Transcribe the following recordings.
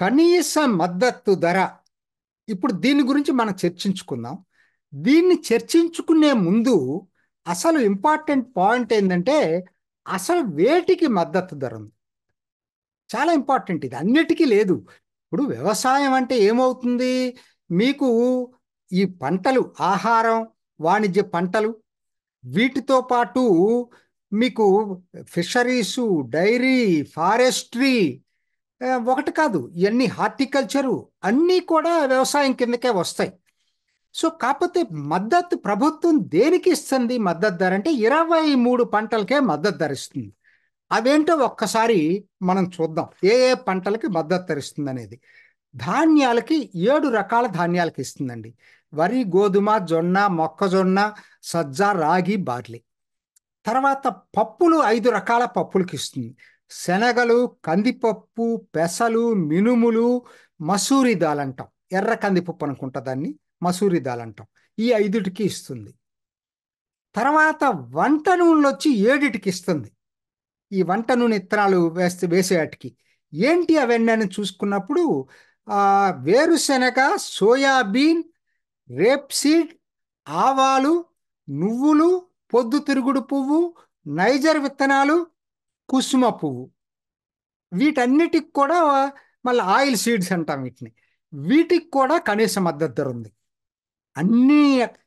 కనీస మద్దతు ధర ఇప్పుడు దీని గురించి మనం చర్చించుకుందాం దీన్ని చర్చించుకునే ముందు అసలు ఇంపార్టెంట్ పాయింట్ ఏంటంటే అసలు వేటికి మద్దతు ధర ఉంది చాలా ఇంపార్టెంట్ ఇది అన్నిటికీ లేదు ఇప్పుడు వ్యవసాయం అంటే ఏమవుతుంది మీకు ఈ పంటలు ఆహారం వాణిజ్య పంటలు వీటితో పాటు మీకు ఫిషరీసు డైరీ ఫారెస్ట్రీ ఒకటి కాదు ఇవన్నీ హార్టికల్చరు అన్నీ కూడా వ్యవసాయం కిందకే వస్తాయి సో కాకపోతే మద్దతు ప్రభుత్వం దేనికి ఇస్తుంది మద్దతు ధర అంటే ఇరవై మూడు పంటలకే మద్దతు ధర ఇస్తుంది అవేంటో ఒక్కసారి మనం చూద్దాం ఏ ఏ పంటలకి మద్దతు ధర ఇస్తుంది అనేది ధాన్యాలకి ఏడు రకాల ధాన్యాలకి ఇస్తుందండి వరి గోధుమ జొన్న మొక్కజొన్న సజ్జ రాగి బార్లీ తర్వాత పప్పులు ఐదు రకాల పప్పులకి ఇస్తుంది శనగలు కందిపప్పు పెసలు మినుములు మసూరి దాల్ అంటాం ఎర్ర కందిపప్పు అనుకుంటా దాన్ని మసూరి దాల్ అంటాం ఈ ఐదుటికి ఇస్తుంది తర్వాత వంట నూనెలు వచ్చి ఏడిటికి ఇస్తుంది ఈ వంట నూనె ఇత్తనాలు వేస్తే వేసేటికి ఏంటి అవన్నీ అని చూసుకున్నప్పుడు వేరుశనగ సోయాబీన్ రేప్సీడ్ ఆవాలు నువ్వులు పొద్దుతిరుగుడు పువ్వు నైజర్ విత్తనాలు కుసుమ పువ్వు వీటన్నిటికి కూడా మళ్ళీ ఆయిల్ సీడ్స్ అంటాం వీటిని వీటికి కూడా కనీస మద్దతు ధర ఉంది అన్నీ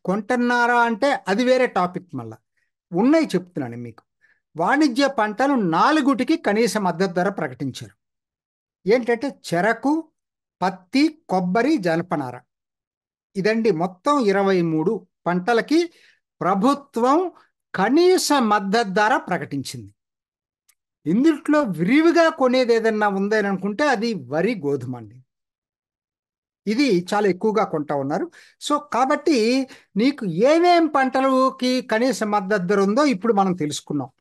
కొంటున్నారా అంటే అది వేరే టాపిక్ మళ్ళా ఉన్నాయి చెప్తున్నాను మీకు వాణిజ్య పంటలు నాలుగుటికి కనీస మద్దతు ధర ప్రకటించారు ఏంటంటే చెరకు పత్తి కొబ్బరి జనపనార ఇదండి మొత్తం ఇరవై మూడు పంటలకి ప్రభుత్వం కనీస మద్దతు ధర ప్రకటించింది ఇందుట్లో విరివిగా కొనేది ఏదన్నా ఉందని అనుకుంటే అది వరి గోధుమ అండి ఇది చాలా ఎక్కువగా కొంటా ఉన్నారు సో కాబట్టి నీకు ఏమేం పంటలకి కనీస మద్దతు ఉందో ఇప్పుడు మనం తెలుసుకున్నాం